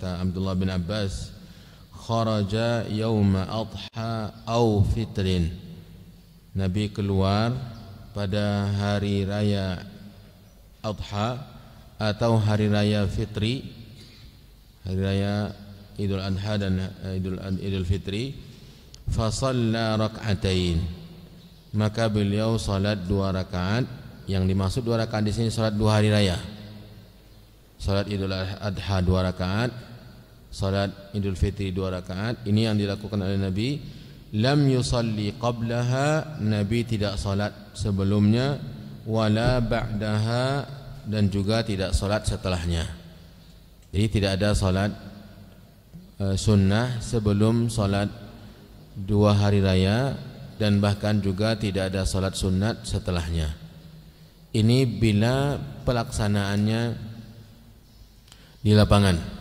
kata Abdullah bin Abbas kharaja yauma adha au fitrin Nabi keluar pada hari raya adha atau hari raya fitri hari raya Idul Adha dan eh, Idul Idul Fitri fa shalla rak'atain maka beliau salat dua rakaat yang dimaksud dua rakaat di sini salat dua hari raya salat Idul Adha dua rakaat salat Idul Fitri dua rakaat ini yang dilakukan oleh Nabi lam yusalli qablaha Nabi tidak salat sebelumnya wala ba'daha dan juga tidak salat setelahnya jadi tidak ada salat e, sunnah sebelum salat dua hari raya dan bahkan juga tidak ada salat sunat setelahnya ini bila pelaksanaannya di lapangan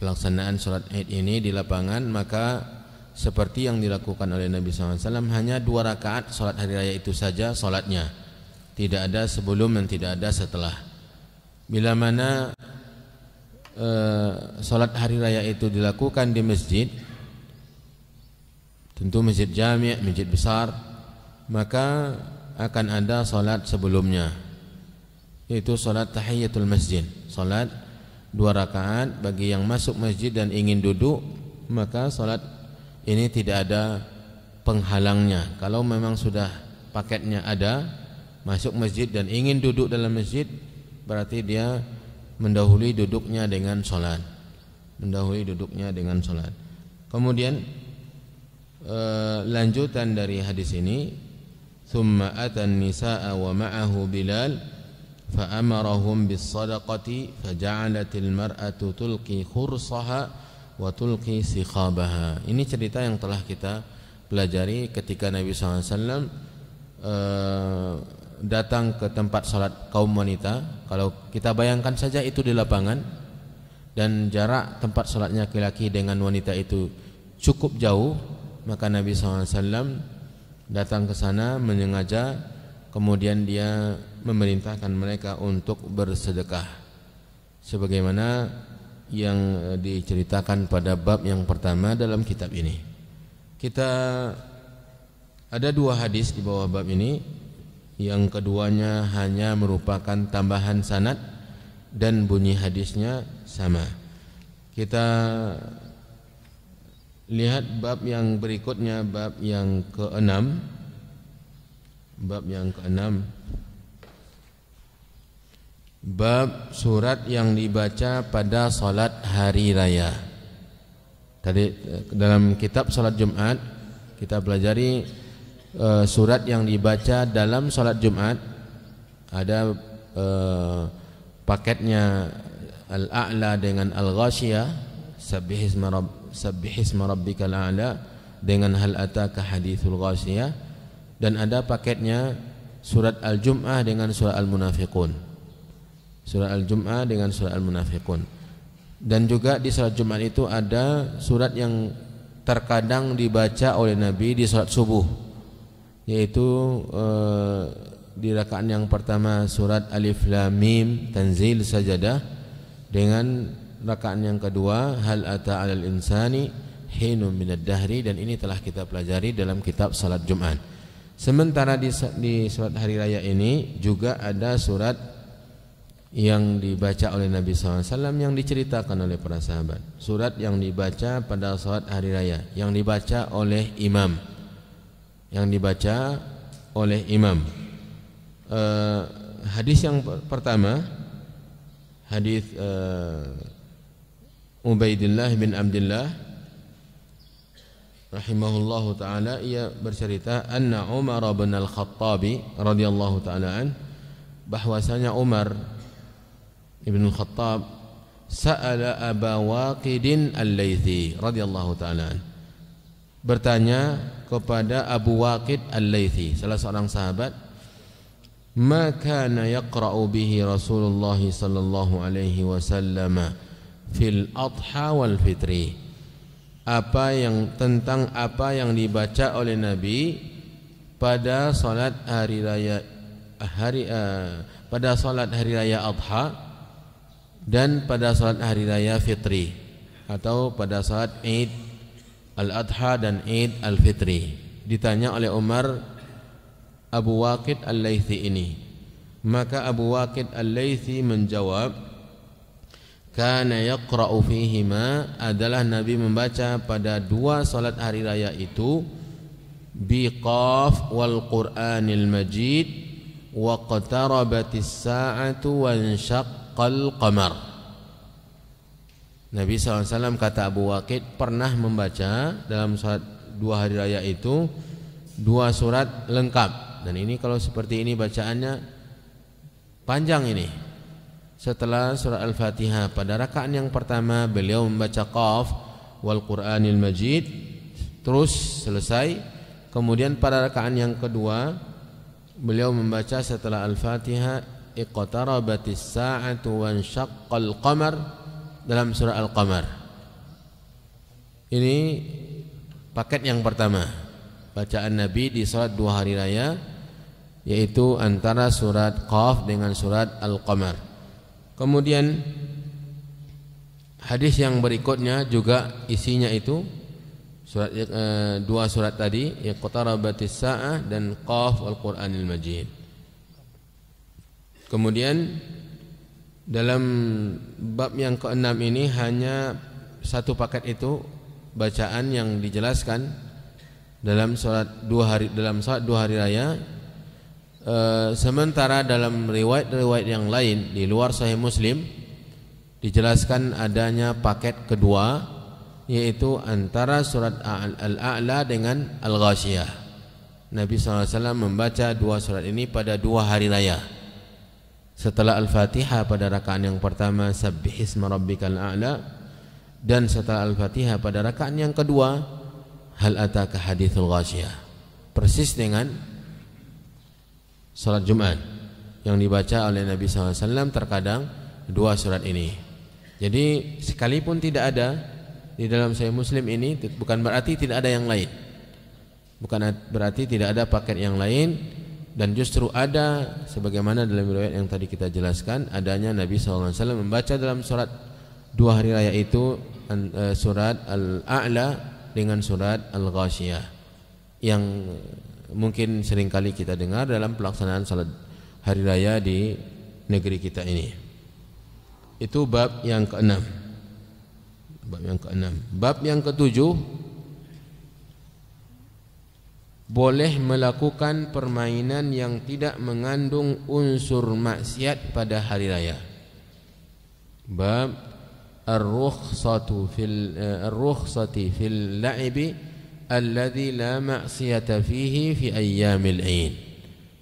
pelaksanaan sholat id ini di lapangan maka seperti yang dilakukan oleh Nabi SAW hanya dua rakaat sholat hari raya itu saja sholatnya tidak ada sebelum dan tidak ada setelah bila mana e, sholat hari raya itu dilakukan di masjid tentu masjid jami' masjid besar maka akan ada sholat sebelumnya yaitu sholat tahiyatul masjid sholat dua rakaat bagi yang masuk masjid dan ingin duduk maka sholat ini tidak ada penghalangnya kalau memang sudah paketnya ada masuk masjid dan ingin duduk dalam masjid berarti dia mendahului duduknya dengan sholat. mendahului duduknya dengan sholat. kemudian e, lanjutan dari hadis ini summa atan nisaa wa ma'ahu bilal فأمرهم بالصدقة فجعلت المرأة تلقي خرصها وتلقي سخابها Ini cerita yang telah kita pelajari ketika Nabi SAW uh, eh, datang ke tempat salat kaum wanita. Kalau kita bayangkan saja itu di lapangan dan jarak tempat salatnya laki-laki dengan wanita itu cukup jauh, maka Nabi SAW datang ke sana menyengaja kemudian dia memerintahkan mereka untuk bersedekah sebagaimana yang eh, diceritakan pada bab yang pertama dalam kitab ini kita ada dua hadis di bawah bab ini yang keduanya hanya merupakan tambahan sanad dan bunyi hadisnya sama kita lihat bab yang berikutnya bab yang keenam bab yang keenam bab surat yang dibaca pada salat hari raya tadi eh, dalam kitab salat Jumat kita pelajari eh, surat yang dibaca dalam salat Jumat ada eh, paketnya Al-A'la dengan Al-Ghashiyah Sabbih isma, Rabb, Sabbih rabbikal a'la dengan hal ataka hadithul ghasiyah dan ada paketnya surat Al-Jum'ah dengan surat Al-Munafiqun. Surat Al-Jum'ah dengan surat Al-Munafiqun. Dan juga di surat Jumat itu ada surat yang terkadang dibaca oleh Nabi di surat subuh yaitu eh, di rakaat yang pertama surat Alif Lam Mim Tanzil Sajadah dengan rakaat yang kedua Hal Ata Alal Insani Hinum Minad Dahri dan ini telah kita pelajari dalam kitab Salat Jumat. Sementara di, di surat hari raya ini juga ada surat yang dibaca oleh Nabi SAW yang diceritakan oleh para sahabat. Surat yang dibaca pada surat hari raya, yang dibaca oleh imam, yang dibaca oleh imam. Uh, hadis yang pertama, hadis uh, Ubaidillah bin Abdullah rahimahullahu taala ia bercerita anna Umar bin Al-Khattabi radhiyallahu taala an bahwasanya Umar Ibnu Al-Khattab sa'ala Aba Waqid Al-Laitsi radhiyallahu taala an bertanya kepada Abu Waqid Al-Laitsi salah seorang sahabat ma kana yaqra'u bihi Rasulullah sallallahu alaihi wasallam fil adha wal fitri apa yang tentang apa yang dibaca oleh Nabi pada salat hari raya hari uh, pada salat hari raya Adha dan pada salat hari raya Fitri atau pada saat Id Al-Adha dan Id Al-Fitri ditanya oleh Umar Abu Waqid Al-Laitsi ini maka Abu Waqid Al-Laitsi menjawab kana yaqra'u fihima adalah Nabi membaca pada dua salat hari raya itu biqaf wal Qur'anil Majid wa qatarabatis sa'atu wa syaqqal qamar Nabi SAW kata Abu Waqid pernah membaca dalam salat dua hari raya itu dua surat lengkap dan ini kalau seperti ini bacaannya panjang ini setelah surah Al-Fatihah. Pada rakaat yang pertama beliau membaca Qaf wal Qur'anil Majid terus selesai. Kemudian pada rakaat yang kedua beliau membaca setelah Al-Fatihah iqtarabatis sa'atu syaqqal qamar dalam surah Al-Qamar. Ini paket yang pertama bacaan Nabi di salat dua hari raya yaitu antara surat Qaf dengan surat Al-Qamar. Kemudian hadis yang berikutnya juga isinya itu surat e, dua surat tadi iqtarabatis ya, saah dan qaf al Qur'anil Majid. Kemudian dalam bab yang keenam ini hanya satu paket itu bacaan yang dijelaskan dalam surat dua hari dalam salat dua hari raya e, sementara dalam riwayat-riwayat yang lain di luar Sahih Muslim dijelaskan adanya paket kedua yaitu antara surat Al-A'la dengan Al-Ghasiyah. Nabi SAW membaca dua surat ini pada dua hari raya. Setelah Al-Fatihah pada rakaat yang pertama Sabbihisma rabbikal a'la dan setelah Al-Fatihah pada rakaat yang kedua Hal ataka hadithul ghasiyah. Persis dengan salat Jumat yang dibaca oleh Nabi SAW terkadang dua surat ini. Jadi sekalipun tidak ada di dalam saya Muslim ini bukan berarti tidak ada yang lain. Bukan berarti tidak ada paket yang lain dan justru ada sebagaimana dalam riwayat yang tadi kita jelaskan adanya Nabi SAW membaca dalam surat dua hari raya itu eh, surat Al-A'la dengan surat Al-Ghashiyah yang mungkin seringkali kita dengar dalam pelaksanaan salat hari raya di negeri kita ini. Itu bab yang keenam. Bab yang keenam. Bab yang ketujuh boleh melakukan permainan yang tidak mengandung unsur maksiat pada hari raya. Bab ar-rukhsatu fil eh, ar-rukhsati fil la'ibi alladzi la ma'siyata fihi fi ayyamil ain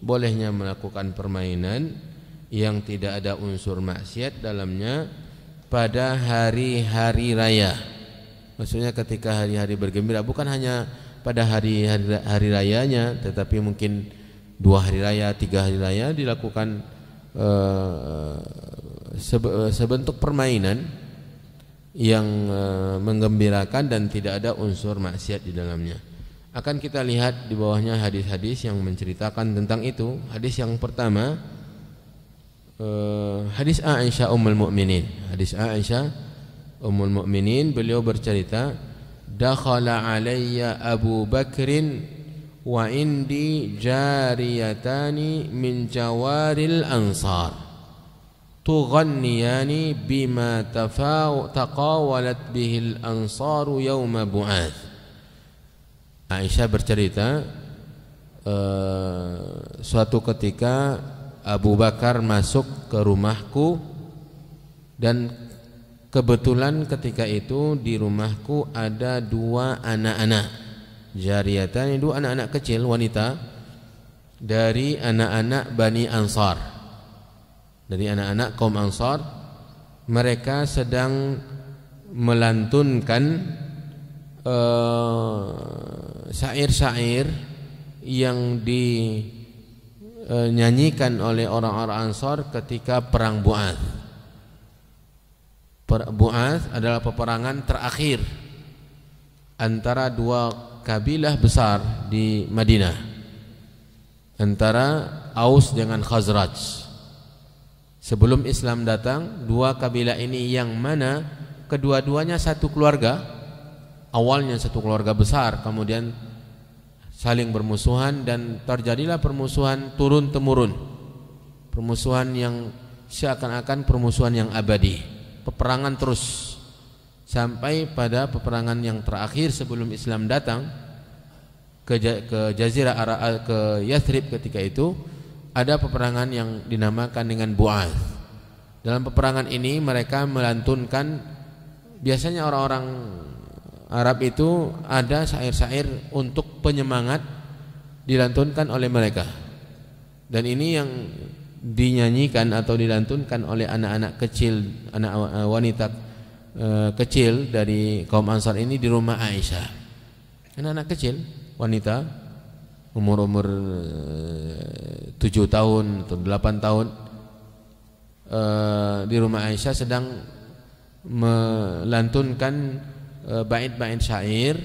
bolehnya melakukan permainan yang tidak ada unsur maksiat dalamnya pada hari-hari raya maksudnya ketika hari-hari bergembira bukan hanya pada hari hari, hari rayanya tetapi mungkin dua hari raya tiga hari raya dilakukan uh, sebentuk permainan yang eh, menggembirakan dan tidak ada unsur maksiat di dalamnya. Akan kita lihat di bawahnya hadis-hadis yang menceritakan tentang itu. Hadis yang pertama eh, hadis Aisyah Ummul Mukminin. Hadis Aisyah Ummul Mukminin beliau bercerita, "Dakhala alayya Abu Bakrin wa indi jariyatani min jawaril ansar." tughanniyani bima taqawalat bihil ansaru yauma bu'ath Aisyah bercerita uh, suatu ketika Abu Bakar masuk ke rumahku dan kebetulan ketika itu di rumahku ada dua anak-anak jariatan dua anak-anak kecil wanita dari anak-anak Bani Ansar dari anak-anak kaum Ansar mereka sedang melantunkan eh, syair-syair uh, yang dinyanyikan oleh orang-orang Ansar ketika perang Bu'ath. Buas adalah peperangan terakhir antara dua kabilah besar di Madinah. Antara Aus dengan Khazraj. Sebelum Islam datang, dua kabilah ini yang mana kedua-duanya satu keluarga, awalnya satu keluarga besar, kemudian saling bermusuhan dan terjadilah permusuhan turun temurun. Permusuhan yang seakan-akan permusuhan yang abadi, peperangan terus sampai pada peperangan yang terakhir sebelum Islam datang ke ke Jazirah ke Yathrib ketika itu ada peperangan yang dinamakan dengan Bu'ath. Dalam peperangan ini mereka melantunkan biasanya orang-orang Arab itu ada syair-syair untuk penyemangat dilantunkan oleh mereka. Dan ini yang dinyanyikan atau dilantunkan oleh anak-anak kecil, anak eh, wanita eh, kecil dari kaum Ansar ini di rumah Aisyah. Anak-anak kecil, wanita umur-umur eh, tujuh tahun atau delapan tahun eh, di rumah Aisyah sedang melantunkan eh, bait-bait syair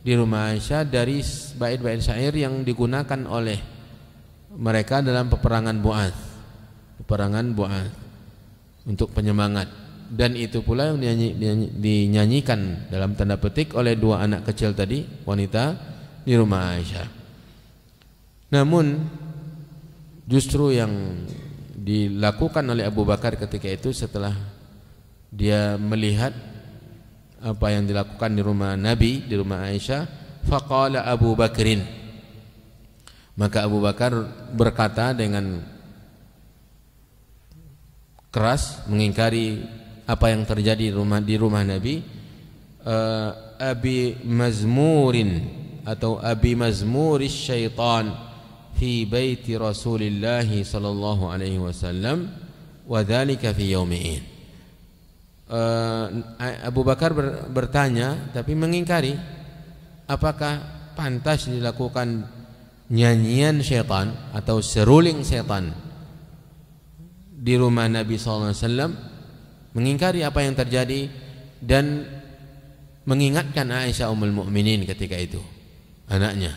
di rumah Aisyah dari bait-bait syair yang digunakan oleh mereka dalam peperangan Bu'ad peperangan Bu'ad untuk penyemangat dan itu pula yang dinyanyi, dinyanyi, dinyanyikan dalam tanda petik oleh dua anak kecil tadi wanita di rumah Aisyah namun justru yang dilakukan oleh Abu Bakar ketika itu setelah dia melihat apa yang dilakukan di rumah Nabi, di rumah Aisyah, faqala Abu Bakrin. Maka Abu Bakar berkata dengan keras mengingkari apa yang terjadi di rumah di rumah Nabi uh, Abi Mazmurin atau Abi Mazmuris syaitan في بيت رسول sallallahu alaihi wasallam عليه وسلم وذلك في Uh, Abu Bakar bertanya tapi mengingkari apakah pantas dilakukan nyanyian setan atau seruling setan di rumah Nabi sallallahu alaihi wasallam mengingkari apa yang terjadi dan mengingatkan Aisyah ummul mukminin ketika itu anaknya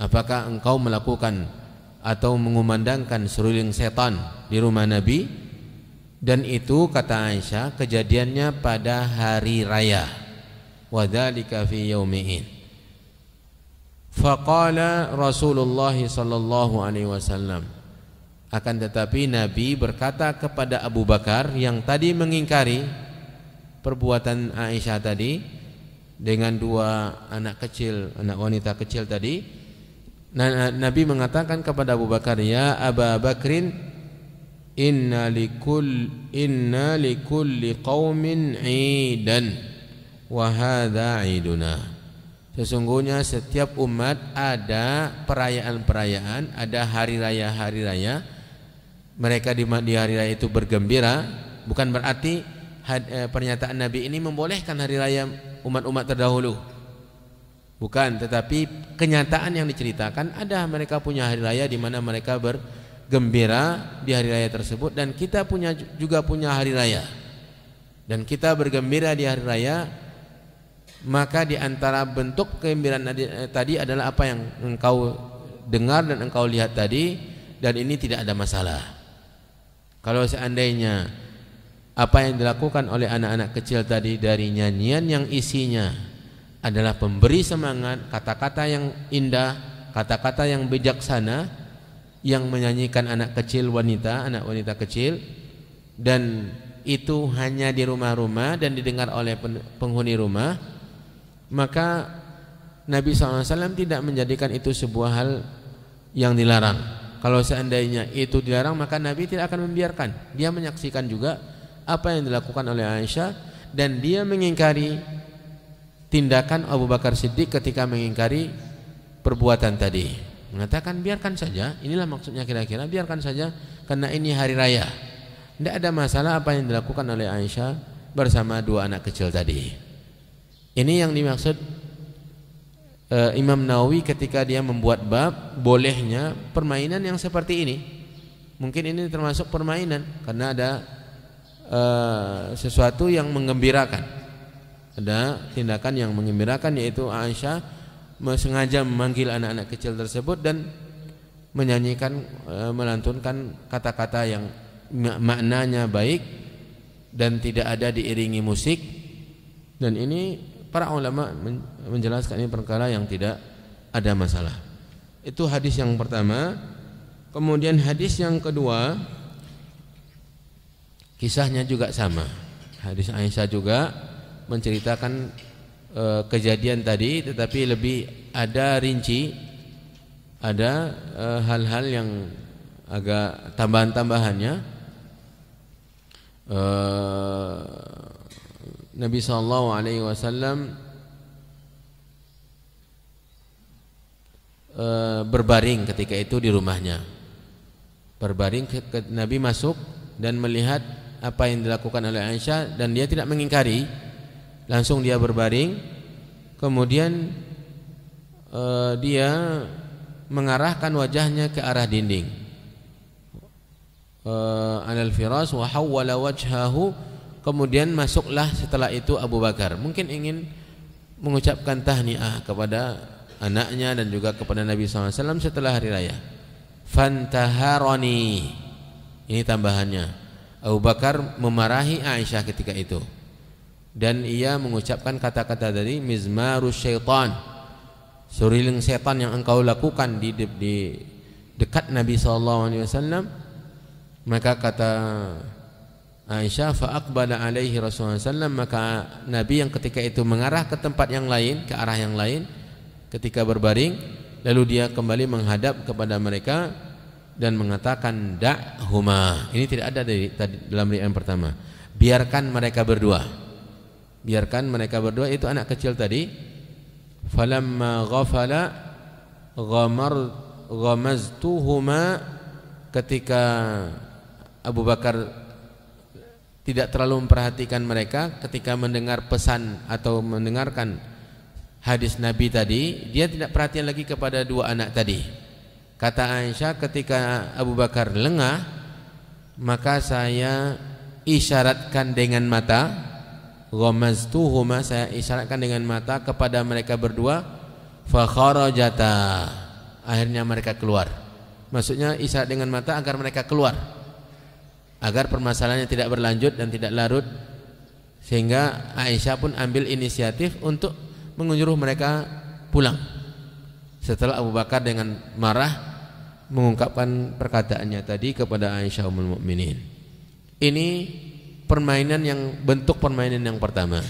apakah engkau melakukan atau mengumandangkan seruling setan di rumah Nabi dan itu kata Aisyah kejadiannya pada hari raya wadzalika fi yaumihin faqala Rasulullah sallallahu alaihi wasallam akan tetapi Nabi berkata kepada Abu Bakar yang tadi mengingkari perbuatan Aisyah tadi dengan dua anak kecil, anak wanita kecil tadi, Nabi mengatakan kepada Abu Bakar, "Ya Aba Bakrin, inna likul inna likulli qaumin 'idan wa hadza 'iduna." Sesungguhnya setiap umat ada perayaan-perayaan, ada hari raya-hari raya. Mereka di, di hari raya itu bergembira, bukan berarti eh, pernyataan Nabi ini membolehkan hari raya umat-umat terdahulu. Bukan, tetapi kenyataan yang diceritakan ada mereka punya hari raya di mana mereka bergembira di hari raya tersebut dan kita punya juga punya hari raya. Dan kita bergembira di hari raya maka di antara bentuk kegembiraan eh, tadi adalah apa yang engkau dengar dan engkau lihat tadi dan ini tidak ada masalah. Kalau seandainya apa yang dilakukan oleh anak-anak kecil tadi dari nyanyian yang isinya adalah pemberi semangat, kata-kata yang indah, kata-kata yang bijaksana yang menyanyikan anak kecil wanita, anak wanita kecil dan itu hanya di rumah-rumah dan didengar oleh penghuni rumah maka Nabi SAW tidak menjadikan itu sebuah hal yang dilarang kalau seandainya itu dilarang maka Nabi tidak akan membiarkan dia menyaksikan juga apa yang dilakukan oleh Aisyah dan dia mengingkari tindakan Abu Bakar Siddiq ketika mengingkari perbuatan tadi mengatakan biarkan saja inilah maksudnya kira-kira biarkan saja karena ini hari raya tidak ada masalah apa yang dilakukan oleh Aisyah bersama dua anak kecil tadi ini yang dimaksud e, Imam Nawawi ketika dia membuat bab bolehnya permainan yang seperti ini mungkin ini termasuk permainan karena ada e, sesuatu yang mengembirakan ada tindakan yang mengembirakan yaitu Aisyah sengaja memanggil anak-anak kecil tersebut dan menyanyikan e, melantunkan kata-kata yang maknanya baik dan tidak ada diiringi musik dan ini para ulama menjelaskan ini perkara yang tidak ada masalah itu hadis yang pertama kemudian hadis yang kedua kisahnya juga sama hadis Aisyah juga menceritakan e, kejadian tadi tetapi lebih ada rinci ada eh, hal-hal e, yang agak tambahan-tambahannya e, Nabi sallallahu alaihi wasallam e, berbaring ketika itu di rumahnya berbaring ke, ke, Nabi masuk dan melihat apa yang dilakukan oleh Aisyah dan dia tidak mengingkari langsung dia berbaring kemudian eh, dia mengarahkan wajahnya ke arah dinding eh, anal firas wa hawwala wajhahu kemudian masuklah setelah itu Abu Bakar mungkin ingin mengucapkan tahniah kepada anaknya dan juga kepada Nabi SAW setelah hari raya. Fantaharoni. Ini tambahannya. Abu Bakar memarahi Aisyah ketika itu dan ia mengucapkan kata-kata dari mizmarus syaitan suriling setan yang engkau lakukan di, de di dekat Nabi sallallahu alaihi wasallam maka kata Aisyah faakbala alaihi Rasulullah saw. maka Nabi yang ketika itu mengarah ke tempat yang lain ke arah yang lain ketika berbaring lalu dia kembali menghadap kepada mereka dan mengatakan huma, ini tidak ada dari dalam riwayat pertama biarkan mereka berdua biarkan mereka berdua itu anak kecil tadi falamma ghafala ghamar ghamaztuhuma ketika Abu Bakar tidak terlalu memperhatikan mereka ketika mendengar pesan atau mendengarkan hadis Nabi tadi dia tidak perhatian lagi kepada dua anak tadi kata Aisyah ketika Abu Bakar lengah maka saya isyaratkan dengan mata tuh saya isyaratkan dengan mata kepada mereka berdua fa jata, akhirnya mereka keluar maksudnya isyarat dengan mata agar mereka keluar agar permasalahannya tidak berlanjut dan tidak larut sehingga Aisyah pun ambil inisiatif untuk mengunjuruh mereka pulang setelah Abu Bakar dengan marah mengungkapkan perkataannya tadi kepada Aisyah Muminin. Mukminin ini permainan yang bentuk permainan yang pertama.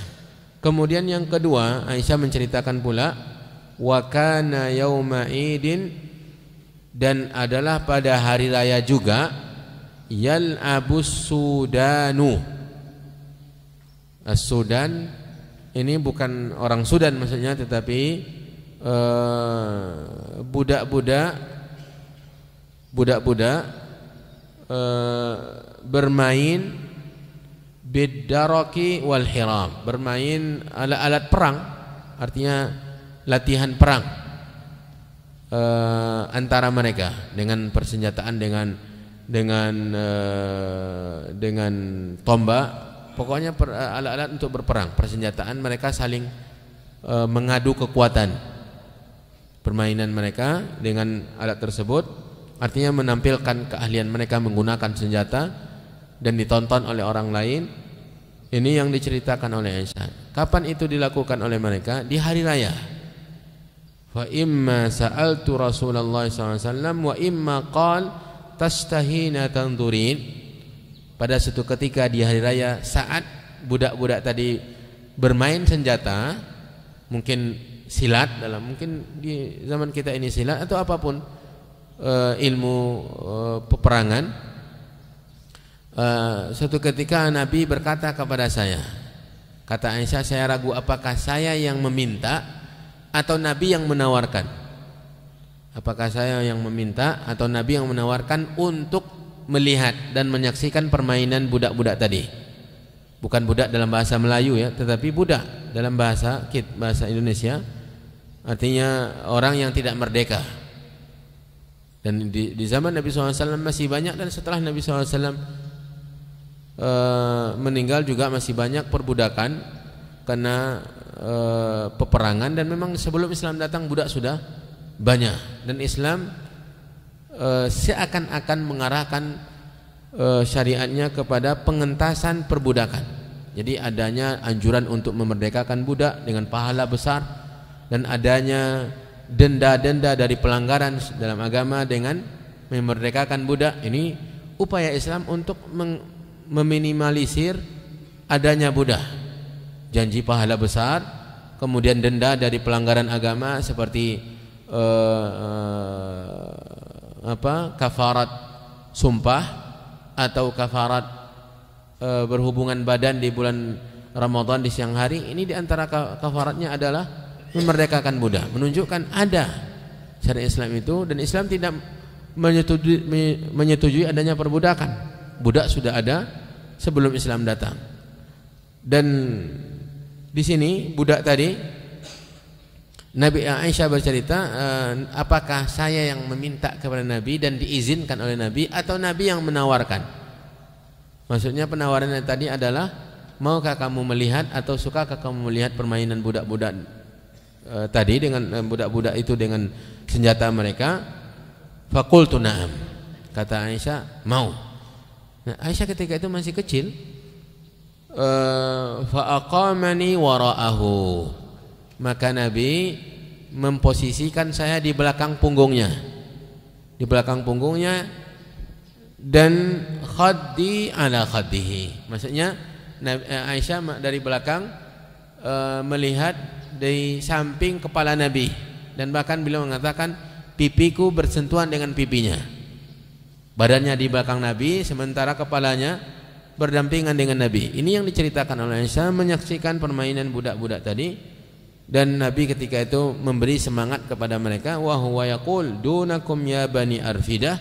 Kemudian yang kedua, Aisyah menceritakan pula wa kana yauma idin dan adalah pada hari raya juga yal abus sudanu. sudan ini bukan orang Sudan maksudnya tetapi eh, budak-budak uh, budak-budak uh, bermain bidaraki wal hiram bermain alat-alat perang artinya latihan perang e, antara mereka dengan persenjataan dengan dengan e, dengan tombak pokoknya eh, alat-alat untuk berperang persenjataan mereka saling e, mengadu kekuatan permainan mereka dengan alat tersebut artinya menampilkan keahlian mereka menggunakan senjata dan ditonton oleh orang lain ini yang diceritakan oleh Aisyah kapan itu dilakukan oleh mereka di hari raya Wa imma sa'altu Rasulullah SAW wa imma qal tashtahina tandurin pada suatu ketika di hari raya saat budak-budak tadi bermain senjata mungkin silat dalam mungkin di zaman kita ini silat atau apapun e, ilmu e, peperangan Eh, suatu ketika Nabi berkata kepada saya, kata Aisyah, saya ragu apakah saya yang meminta atau Nabi yang menawarkan. Apakah saya yang meminta atau Nabi yang menawarkan untuk melihat dan menyaksikan permainan budak-budak tadi? Bukan budak dalam bahasa Melayu ya, tetapi budak dalam bahasa kit bahasa Indonesia artinya orang yang tidak merdeka. Dan di, di zaman Nabi SAW masih banyak dan setelah Nabi SAW e, meninggal juga masih banyak perbudakan karena e, peperangan dan memang sebelum Islam datang budak sudah banyak dan Islam e, seakan-akan mengarahkan e, syariatnya kepada pengentasan perbudakan. Jadi adanya anjuran untuk memerdekakan budak dengan pahala besar dan adanya denda-denda dari pelanggaran dalam agama dengan memerdekakan budak ini upaya Islam untuk meminimalisir adanya Buddha janji pahala besar kemudian denda dari pelanggaran agama seperti uh, apa kafarat sumpah atau kafarat uh, berhubungan badan di bulan Ramadan di siang hari ini diantara kafaratnya adalah memerdekakan Buddha menunjukkan ada syariat Islam itu dan Islam tidak menyetujui, menyetujui adanya perbudakan budak sudah ada sebelum Islam datang. Dan di sini budak tadi Nabi Aisyah bercerita, eh, apakah saya yang meminta kepada Nabi dan diizinkan oleh Nabi atau Nabi yang menawarkan? Maksudnya penawaran yang tadi adalah maukah kamu melihat atau sukakah kamu melihat permainan budak-budak eh, tadi dengan eh, budak-budak itu dengan senjata mereka? Fakultu na'am. Kata Aisyah, mau. Nah, Aisyah ketika itu masih kecil. Eh, faaqamani waraahu. Maka Nabi memposisikan saya di belakang punggungnya. Di belakang punggungnya dan khaddi ala khaddihi. Maksudnya eh, Aisyah dari belakang eh, melihat di samping kepala Nabi dan bahkan beliau mengatakan pipiku bersentuhan dengan pipinya badannya di belakang Nabi sementara kepalanya berdampingan dengan Nabi ini yang diceritakan oleh Aisyah menyaksikan permainan budak-budak tadi dan Nabi ketika itu memberi semangat kepada mereka wa huwa yaqul dunakum ya bani arfidah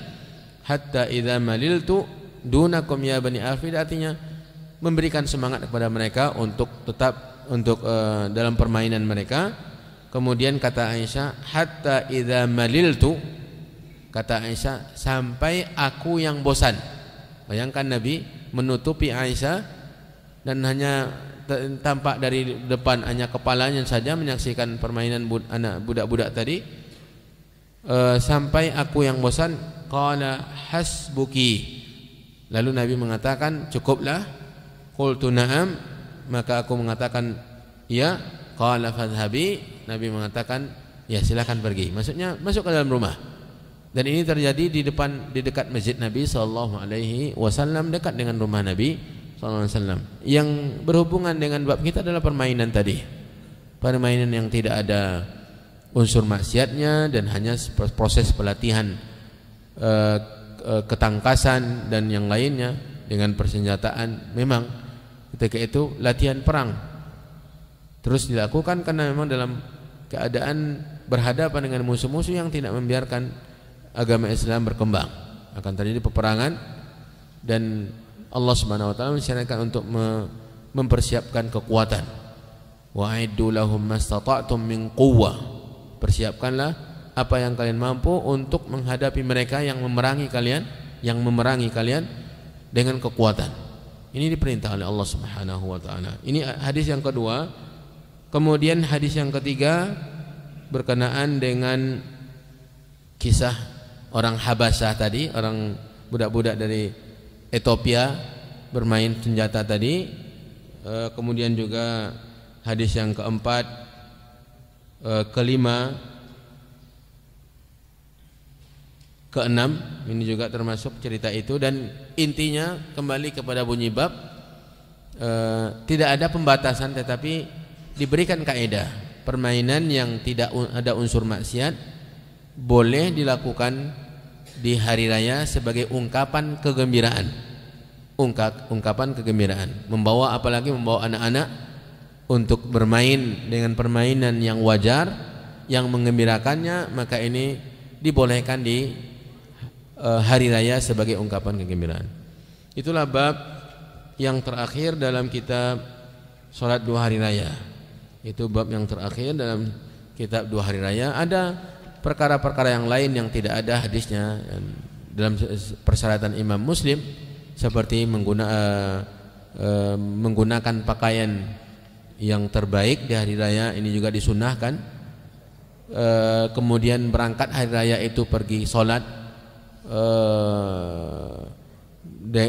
hatta idza maliltu dunakum ya bani arfidah artinya memberikan semangat kepada mereka untuk tetap untuk uh, dalam permainan mereka kemudian kata Aisyah hatta idza maliltu Kata Aisyah, sampai aku yang bosan. Bayangkan Nabi menutupi Aisyah dan hanya tampak dari depan hanya kepalanya saja menyaksikan permainan bud anak budak-budak tadi. E, sampai aku yang bosan, qala hasbuki. Lalu Nabi mengatakan, cukuplah. Qultu na'am, maka aku mengatakan, ya. Qala fadhhabi. Nabi mengatakan, ya silakan pergi. Maksudnya masuk ke dalam rumah. Dan ini terjadi di depan di dekat masjid Nabi sallallahu alaihi wasallam dekat dengan rumah Nabi sallallahu alaihi wasallam. Yang berhubungan dengan bab kita adalah permainan tadi. Permainan yang tidak ada unsur maksiatnya dan hanya proses pelatihan eh, ketangkasan dan yang lainnya dengan persenjataan memang ketika itu latihan perang terus dilakukan karena memang dalam keadaan berhadapan dengan musuh-musuh yang tidak membiarkan agama Islam berkembang. Akan terjadi peperangan dan Allah Subhanahu wa taala mensyariatkan untuk mempersiapkan kekuatan. Wa'iddu lahum mastata'tum min quwwah. Persiapkanlah apa yang kalian mampu untuk menghadapi mereka yang memerangi kalian, yang memerangi kalian dengan kekuatan. Ini diperintah oleh Allah Subhanahu wa taala. Ini hadis yang kedua. Kemudian hadis yang ketiga berkenaan dengan kisah orang habasah tadi, orang budak-budak dari Ethiopia bermain senjata tadi. Eh, kemudian juga hadis yang keempat, eh, kelima, keenam ini juga termasuk cerita itu dan intinya kembali kepada bunyi bab eh, tidak ada pembatasan tetapi diberikan kaedah permainan yang tidak ada unsur maksiat boleh dilakukan di hari raya sebagai ungkapan kegembiraan Ungkap, ungkapan kegembiraan membawa apalagi membawa anak-anak untuk bermain dengan permainan yang wajar yang mengembirakannya maka ini dibolehkan di e, hari raya sebagai ungkapan kegembiraan itulah bab yang terakhir dalam kitab sholat dua hari raya itu bab yang terakhir dalam kitab dua hari raya ada perkara-perkara yang lain yang tidak ada hadisnya dalam persyaratan Imam Muslim seperti mengguna, eh, eh, menggunakan pakaian yang terbaik di hari raya ini juga disunahkan eh, kemudian berangkat hari raya itu pergi sholat de,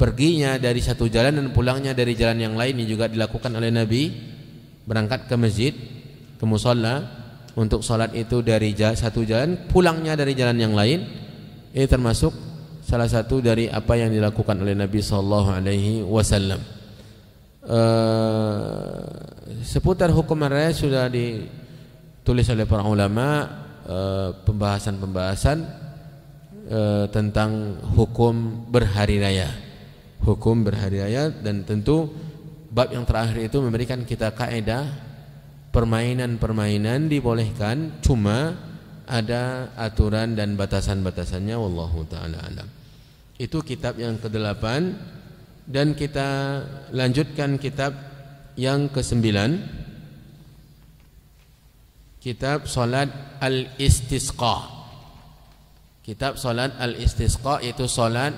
perginya dari satu jalan dan pulangnya dari jalan yang lain ini juga dilakukan oleh Nabi berangkat ke masjid ke musola untuk sholat itu dari satu jalan pulangnya dari jalan yang lain ini termasuk salah satu dari apa yang dilakukan oleh Nabi Shallallahu Alaihi Wasallam eh, seputar hukum raya sudah ditulis oleh para ulama eh, pembahasan-pembahasan eh, tentang hukum berhari raya hukum berhari raya dan tentu bab yang terakhir itu memberikan kita kaedah permainan-permainan dibolehkan cuma ada aturan dan batasan-batasannya wallahu taala alam. Itu kitab yang ke-8 dan kita lanjutkan kitab yang ke-9 kitab salat al-istisqa. Kitab salat al-istisqa itu salat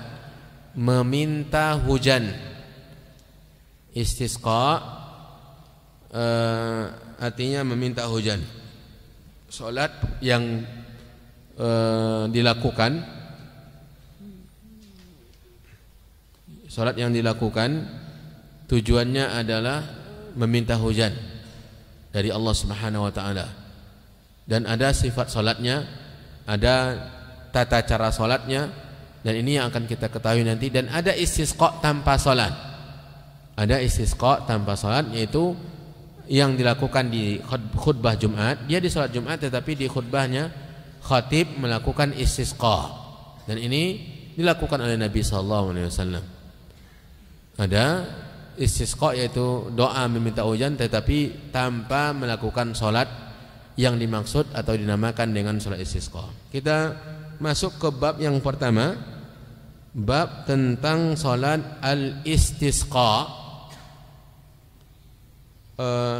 meminta hujan. Istisqa eh, artinya meminta hujan. Salat yang e, dilakukan salat yang dilakukan tujuannya adalah meminta hujan dari Allah Subhanahu wa taala. Dan ada sifat salatnya, ada tata cara salatnya dan ini yang akan kita ketahui nanti dan ada istisqa tanpa salat. Ada istisqa tanpa salat yaitu yang dilakukan di khutbah Jumat dia di sholat Jumat tetapi di khutbahnya khatib melakukan istisqa dan ini dilakukan oleh Nabi Sallallahu Alaihi Wasallam ada istisqa yaitu doa meminta hujan tetapi tanpa melakukan sholat yang dimaksud atau dinamakan dengan sholat istisqa kita masuk ke bab yang pertama bab tentang sholat al-istisqa Eh,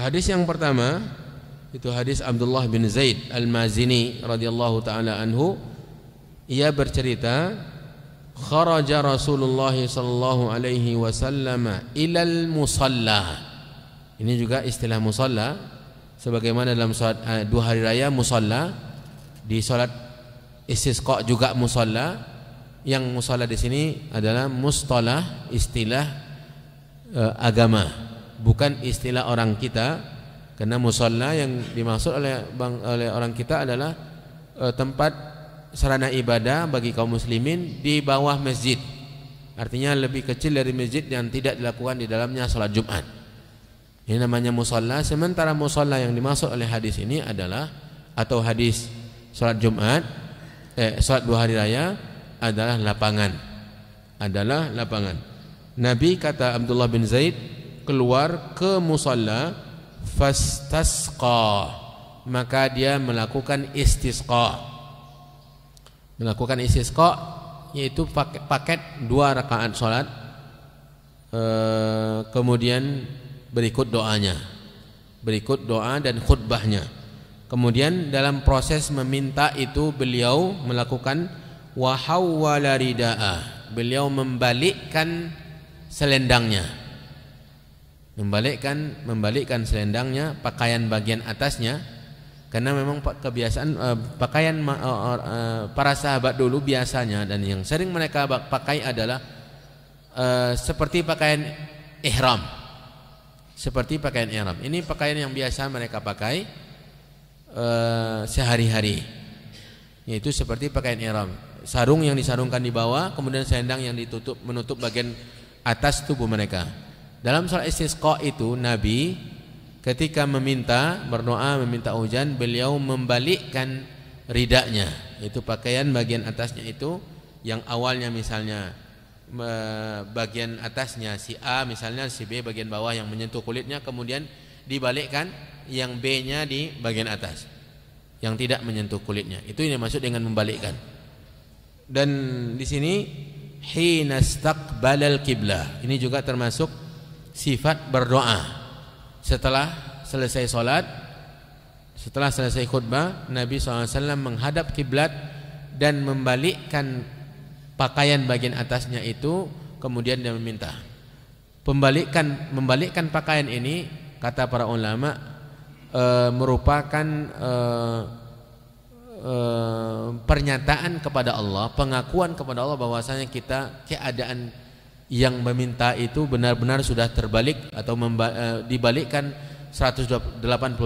hadis yang pertama itu hadis Abdullah bin Zaid Al-Mazini radhiyallahu taala anhu ia bercerita kharaja Rasulullah sallallahu alaihi wasallam ila al-musalla ini juga istilah musalla sebagaimana dalam salat uh, eh, dua hari raya musalla di salat istisqa juga musalla yang musalla di sini adalah mustalah istilah uh, agama bukan istilah orang kita karena musola yang dimaksud oleh bang, oleh orang kita adalah e, tempat sarana ibadah bagi kaum muslimin di bawah masjid artinya lebih kecil dari masjid yang tidak dilakukan di dalamnya sholat Jumat ini namanya musola sementara musola yang dimaksud oleh hadis ini adalah atau hadis sholat Jumat eh, sholat dua hari raya adalah lapangan adalah lapangan Nabi kata Abdullah bin Zaid keluar ke musalla fastasqa maka dia melakukan istisqa melakukan istisqa yaitu paket, paket dua rakaat salat e, eh, kemudian berikut doanya berikut doa dan khutbahnya kemudian dalam proses meminta itu beliau melakukan wahawwala ridaa beliau membalikkan selendangnya membalikkan membalikkan selendangnya pakaian bagian atasnya karena memang kebiasaan eh, pakaian eh, eh, para sahabat dulu biasanya dan yang sering mereka pakai adalah seperti pakaian ihram seperti pakaian ihram ini pakaian yang biasa mereka pakai sehari-hari yaitu seperti pakaian ihram sarung yang disarungkan di bawah kemudian selendang yang ditutup menutup bagian atas tubuh mereka dalam surat istisqa itu Nabi ketika meminta berdoa meminta hujan beliau membalikkan ridaknya itu pakaian bagian atasnya itu yang awalnya misalnya bagian atasnya si A misalnya si B bagian bawah yang menyentuh kulitnya kemudian dibalikkan yang B-nya di bagian atas yang tidak menyentuh kulitnya itu yang dimaksud dengan membalikkan dan di sini hinastaqbalal qiblah ini juga termasuk sifat berdoa. Setelah selesai solat, setelah selesai khutbah, Nabi SAW menghadap kiblat dan membalikkan pakaian bagian atasnya itu, kemudian dia meminta. Pembalikan membalikkan pakaian ini kata para ulama e, merupakan e, e, pernyataan kepada Allah, pengakuan kepada Allah bahwasanya kita keadaan yang meminta itu benar-benar sudah terbalik atau eh, dibalikkan 180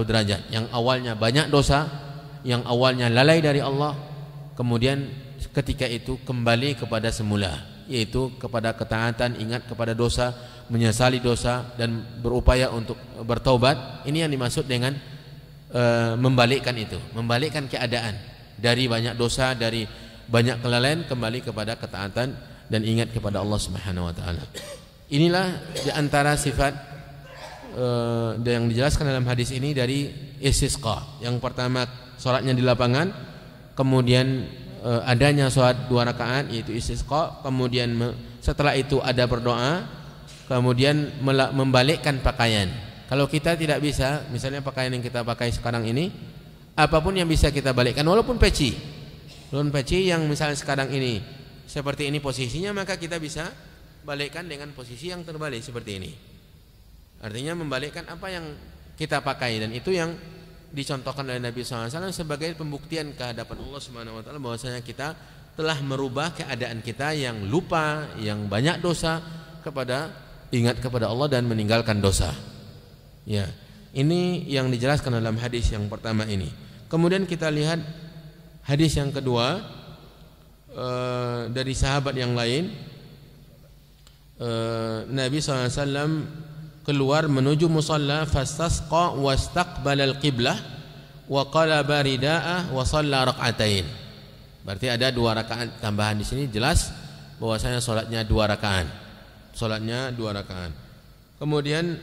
derajat yang awalnya banyak dosa yang awalnya lalai dari Allah kemudian ketika itu kembali kepada semula yaitu kepada ketaatan ingat kepada dosa menyesali dosa dan berupaya untuk bertobat ini yang dimaksud dengan e, membalikkan itu membalikkan keadaan dari banyak dosa dari banyak kelalaian kembali kepada ketaatan dan ingat kepada Allah Subhanahu wa taala. Inilah di antara sifat uh, yang dijelaskan dalam hadis ini dari istisqa. Yang pertama salatnya di lapangan, kemudian uh, adanya salat dua rakaat yaitu istisqa, kemudian setelah itu ada berdoa, kemudian membalikkan pakaian. Kalau kita tidak bisa, misalnya pakaian yang kita pakai sekarang ini, apapun yang bisa kita balikkan walaupun peci. Walaupun peci yang misalnya sekarang ini seperti ini posisinya maka kita bisa balikkan dengan posisi yang terbalik seperti ini artinya membalikkan apa yang kita pakai dan itu yang dicontohkan oleh Nabi SAW sebagai pembuktian kehadapan Allah Subhanahu Wa Taala bahwasanya kita telah merubah keadaan kita yang lupa yang banyak dosa kepada ingat kepada Allah dan meninggalkan dosa ya ini yang dijelaskan dalam hadis yang pertama ini kemudian kita lihat hadis yang kedua e, dari sahabat yang lain e, Nabi SAW keluar menuju musalla fastasqa wastaqbala alqiblah qiblah wa qala barida'a wa shalla rak'atain. Berarti ada dua rakaat tambahan di sini jelas bahwasanya salatnya dua rakaat. Salatnya dua rakaat. Kemudian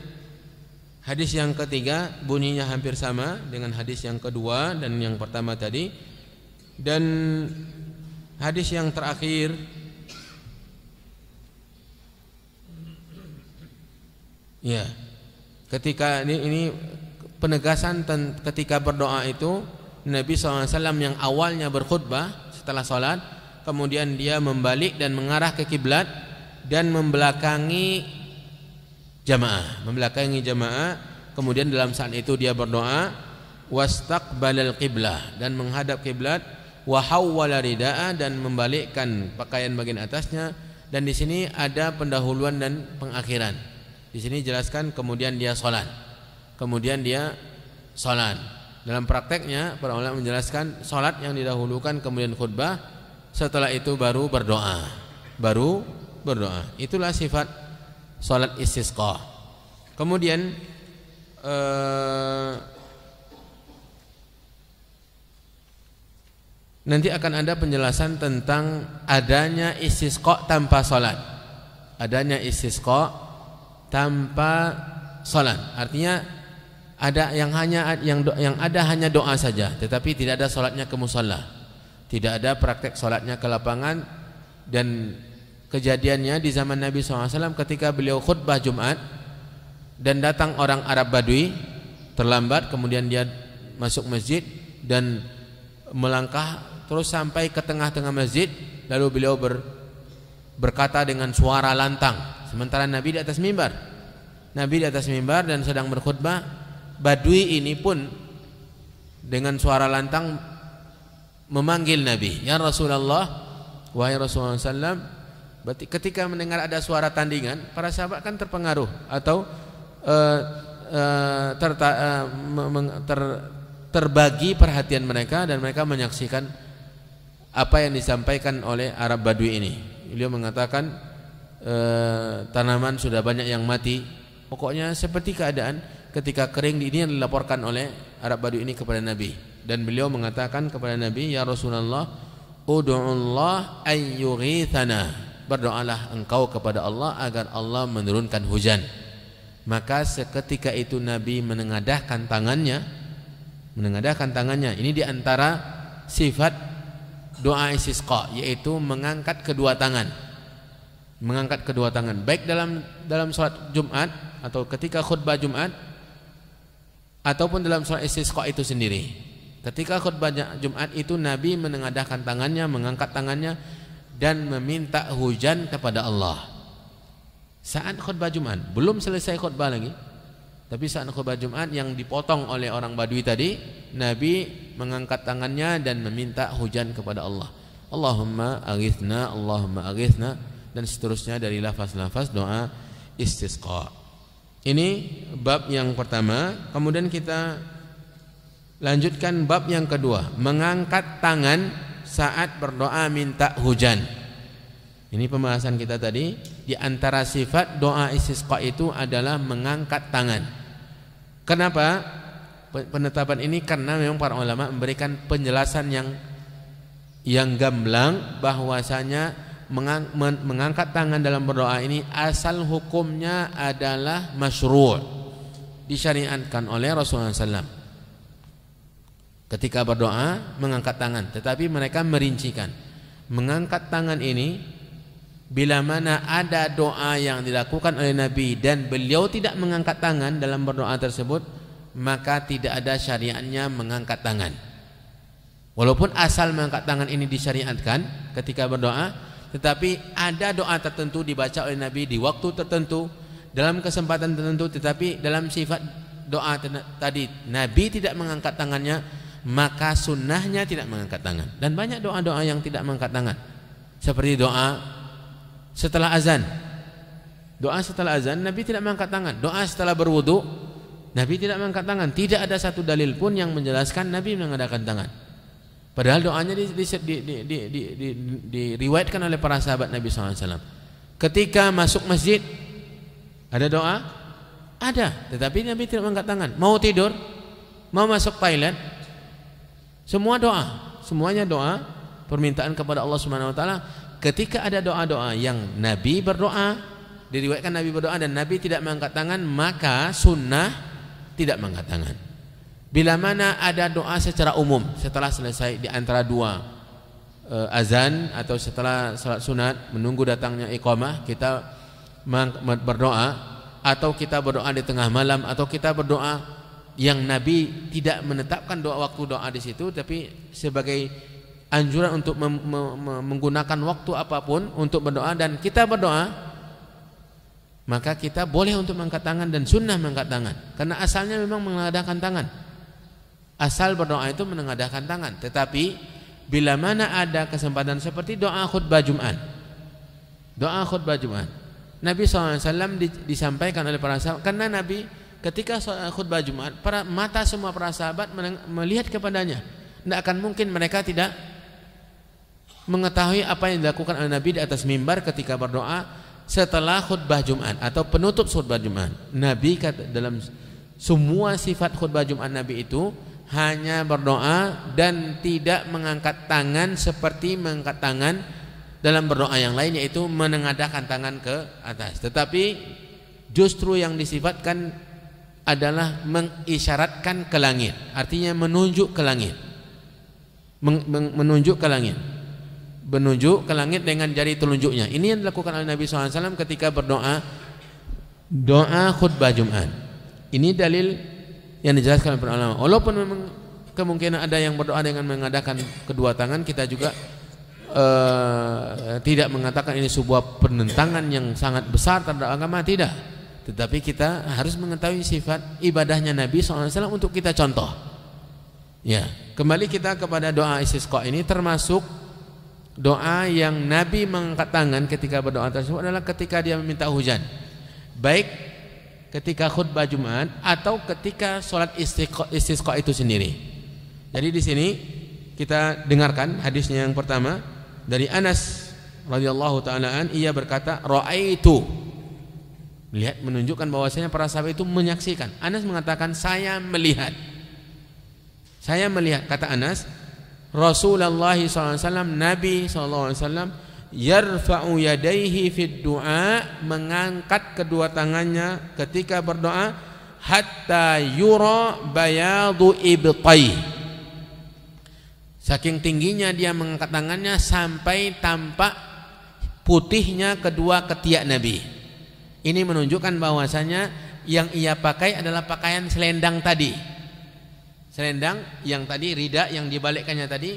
hadis yang ketiga bunyinya hampir sama dengan hadis yang kedua dan yang pertama tadi dan Hadis yang terakhir Ya. Ketika ini, ini penegasan ten, ketika berdoa itu Nabi SAW yang awalnya berkhutbah setelah sholat kemudian dia membalik dan mengarah ke kiblat dan membelakangi jamaah membelakangi jamaah kemudian dalam saat itu dia berdoa wastaqbalal qiblah dan menghadap kiblat wahawwala rida'a dan membalikkan pakaian bagian atasnya dan di sini ada pendahuluan dan pengakhiran. Di sini jelaskan kemudian dia sholat. Kemudian dia sholat. Dalam prakteknya para ulama menjelaskan sholat yang didahulukan kemudian khutbah setelah itu baru berdoa. Baru berdoa. Itulah sifat sholat istisqa. Kemudian eh, nanti akan ada penjelasan tentang adanya isis kok tanpa salat. Adanya isis kok tanpa salat. Artinya ada yang hanya yang yang ada hanya doa saja, tetapi tidak ada salatnya ke musola Tidak ada praktek salatnya ke lapangan dan kejadiannya di zaman Nabi SAW ketika beliau khutbah Jumat dan datang orang Arab Badui terlambat kemudian dia masuk masjid dan melangkah terus sampai ke tengah-tengah masjid lalu beliau ber, berkata dengan suara lantang sementara Nabi di atas mimbar Nabi di atas mimbar dan sedang berkhutbah Badui ini pun dengan suara lantang memanggil Nabi ya Rasulullah wahai Rasulullah SAW berarti ketika mendengar ada suara tandingan para sahabat kan terpengaruh atau uh, uh, ter, uh, ter, terbagi perhatian mereka dan mereka menyaksikan apa yang disampaikan oleh Arab Badui ini. Beliau mengatakan e, tanaman sudah banyak yang mati. Pokoknya seperti keadaan ketika kering ini yang dilaporkan oleh Arab Badui ini kepada Nabi dan beliau mengatakan kepada Nabi, "Ya Rasulullah, Udu'ullah ayyughithana." Berdoalah engkau kepada Allah agar Allah menurunkan hujan. Maka seketika itu Nabi menengadahkan tangannya menengadahkan tangannya. Ini diantara sifat doa istisqa yaitu mengangkat kedua tangan mengangkat kedua tangan baik dalam dalam sholat Jumat atau ketika khutbah Jumat ataupun dalam sholat istisqa itu sendiri ketika khutbah Jumat itu Nabi menengadahkan tangannya mengangkat tangannya dan meminta hujan kepada Allah saat khutbah Jumat belum selesai khutbah lagi tapi saat khutbah Jumat yang dipotong oleh orang Badui tadi, Nabi mengangkat tangannya dan meminta hujan kepada Allah. Allahumma aghithna, Allahumma aghithna dan seterusnya dari lafaz-lafaz doa istisqa. Ini bab yang pertama, kemudian kita lanjutkan bab yang kedua, mengangkat tangan saat berdoa minta hujan. Ini pembahasan kita tadi, di antara sifat doa istisqa itu adalah mengangkat tangan. Kenapa penetapan ini? Karena memang para ulama memberikan penjelasan yang yang gamblang bahwasanya mengangkat tangan dalam berdoa ini asal hukumnya adalah masyru' disyariatkan oleh Rasulullah SAW ketika berdoa mengangkat tangan tetapi mereka merincikan mengangkat tangan ini bila mana ada doa yang dilakukan oleh Nabi dan beliau tidak mengangkat tangan dalam berdoa tersebut maka tidak ada syariatnya mengangkat tangan walaupun asal mengangkat tangan ini disyariatkan ketika berdoa tetapi ada doa tertentu dibaca oleh Nabi di waktu tertentu dalam kesempatan tertentu tetapi dalam sifat doa tadi Nabi tidak mengangkat tangannya maka sunnahnya tidak mengangkat tangan dan banyak doa-doa yang tidak mengangkat tangan seperti doa setelah azan. Doa setelah azan Nabi tidak mengangkat tangan. Doa setelah berwudu Nabi tidak mengangkat tangan. Tidak ada satu dalil pun yang menjelaskan Nabi mengadakan tangan. Padahal doanya di, di, di, di, di, di, di, diriwayatkan oleh para sahabat Nabi SAW. Ketika masuk masjid ada doa? Ada, tetapi Nabi tidak mengangkat tangan. Mau tidur? Mau masuk toilet? Semua doa, semuanya doa permintaan kepada Allah Subhanahu wa taala ketika ada doa-doa yang Nabi berdoa diriwayatkan Nabi berdoa dan Nabi tidak mengangkat tangan maka sunnah tidak mengangkat tangan bila mana ada doa secara umum setelah selesai di antara dua e, azan atau setelah salat sunat menunggu datangnya iqamah kita berdoa atau kita berdoa di tengah malam atau kita berdoa yang Nabi tidak menetapkan doa waktu doa di situ tapi sebagai anjuran untuk menggunakan waktu apapun untuk berdoa dan kita berdoa maka kita boleh untuk mengangkat tangan dan sunnah mengangkat tangan karena asalnya memang mengadakan tangan asal berdoa itu mengadakan tangan tetapi bila mana ada kesempatan seperti doa khutbah Jumat doa khutbah Jumat Nabi SAW disampaikan oleh para sahabat karena Nabi ketika khutbah Jumat mata semua para sahabat melihat kepadanya tidak akan mungkin mereka tidak mengetahui apa yang dilakukan oleh Nabi di atas mimbar ketika berdoa setelah khutbah Jumat atau penutup khutbah Jumat. Nabi kata dalam semua sifat khutbah Jumat Nabi itu hanya berdoa dan tidak mengangkat tangan seperti mengangkat tangan dalam berdoa yang lain yaitu menengadahkan tangan ke atas. Tetapi justru yang disifatkan adalah mengisyaratkan ke langit, artinya menunjuk ke langit. men menunjuk ke langit menunjuk ke langit dengan jari telunjuknya. Ini yang dilakukan oleh Nabi SAW ketika berdoa doa khutbah Jumat. Ini dalil yang dijelaskan oleh para ulama. Walaupun memang kemungkinan ada yang berdoa dengan mengadakan kedua tangan, kita juga uh, tidak mengatakan ini sebuah penentangan yang sangat besar terhadap agama tidak. Tetapi kita harus mengetahui sifat ibadahnya Nabi SAW untuk kita contoh. Ya, kembali kita kepada doa istisqa ini termasuk Doa yang Nabi mengangkat tangan ketika berdoa tersebut adalah ketika dia meminta hujan. Baik ketika khutbah Jumat atau ketika sholat istisqa, itu sendiri. Jadi di sini kita dengarkan hadisnya yang pertama dari Anas radhiyallahu taalaan ia berkata itu melihat menunjukkan bahwasanya para sahabat itu menyaksikan. Anas mengatakan saya melihat. Saya melihat kata Anas Rasulullah SAW Nabi SAW yarfa'u yadaihi fid du'a mengangkat kedua tangannya ketika berdoa hatta yura bayadu ibtai saking tingginya dia mengangkat tangannya sampai tampak putihnya kedua ketiak Nabi ini menunjukkan bahwasanya yang ia pakai adalah pakaian selendang tadi selendang yang tadi rida yang dibalikkannya tadi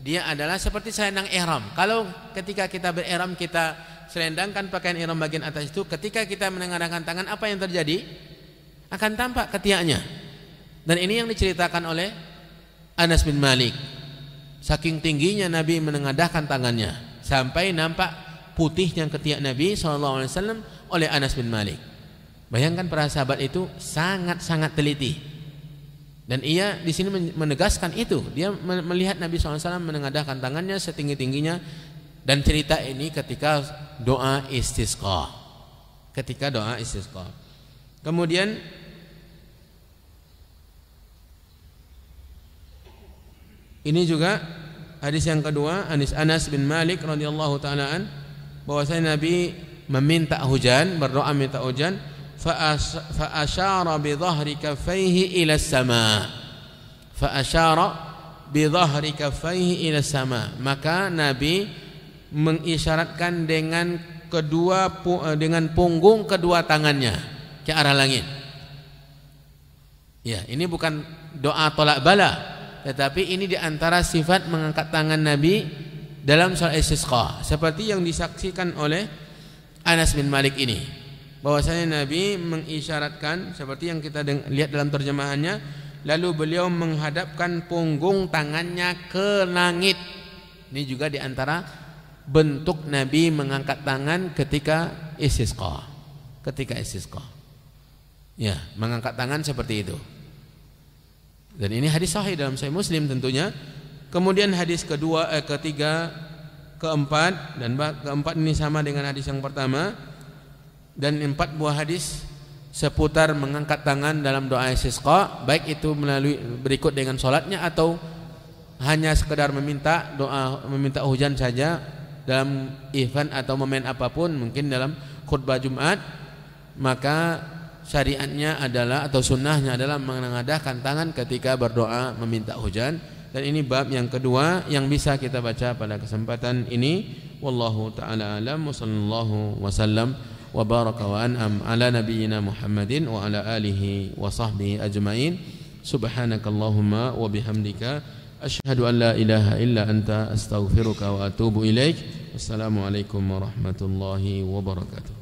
dia adalah seperti selendang ihram. Kalau ketika kita berihram kita selendangkan pakaian ihram bagian atas itu ketika kita menengadahkan tangan apa yang terjadi? Akan tampak ketiaknya. Dan ini yang diceritakan oleh Anas bin Malik. Saking tingginya Nabi menengadahkan tangannya sampai nampak putihnya ketiak Nabi SAW oleh Anas bin Malik. Bayangkan para sahabat itu sangat-sangat teliti dan ia di sini menegaskan itu. Dia melihat Nabi SAW menengadahkan tangannya setinggi-tingginya dan cerita ini ketika doa istisqa. Ketika doa istisqa. Kemudian ini juga hadis yang kedua Anis Anas bin Malik radhiyallahu taalaan bahwasanya Nabi meminta hujan, berdoa minta hujan فأشار بظهر كفيه إلى السماء فأشار بظهر كفيه إلى السماء maka Nabi mengisyaratkan dengan kedua eh, dengan punggung kedua tangannya ke arah langit ya ini bukan doa tolak bala tetapi ini diantara sifat mengangkat tangan Nabi dalam soal istisqa seperti yang disaksikan oleh Anas bin Malik ini bahwasanya Nabi mengisyaratkan seperti yang kita lihat dalam terjemahannya lalu beliau menghadapkan punggung tangannya ke langit ini juga diantara bentuk Nabi mengangkat tangan ketika isisqa ketika isisqa ya mengangkat tangan seperti itu dan ini hadis sahih dalam Sahih Muslim tentunya kemudian hadis kedua eh, ketiga keempat dan keempat ini sama dengan hadis yang pertama dan empat buah hadis seputar mengangkat tangan dalam doa istisqa baik itu melalui berikut dengan sholatnya atau hanya sekedar meminta doa meminta hujan saja dalam event atau momen apapun mungkin dalam khutbah Jumat maka syariatnya adalah atau sunnahnya adalah mengadahkan tangan ketika berdoa meminta hujan dan ini bab yang kedua yang bisa kita baca pada kesempatan ini wallahu taala alam wasallam وبارك وأنعم على نبينا محمد وعلى آله وصحبه أجمعين سبحانك اللهم وبحمدك أشهد أن لا إله إلا أنت أستغفرك وأتوب إليك السلام عليكم ورحمة الله وبركاته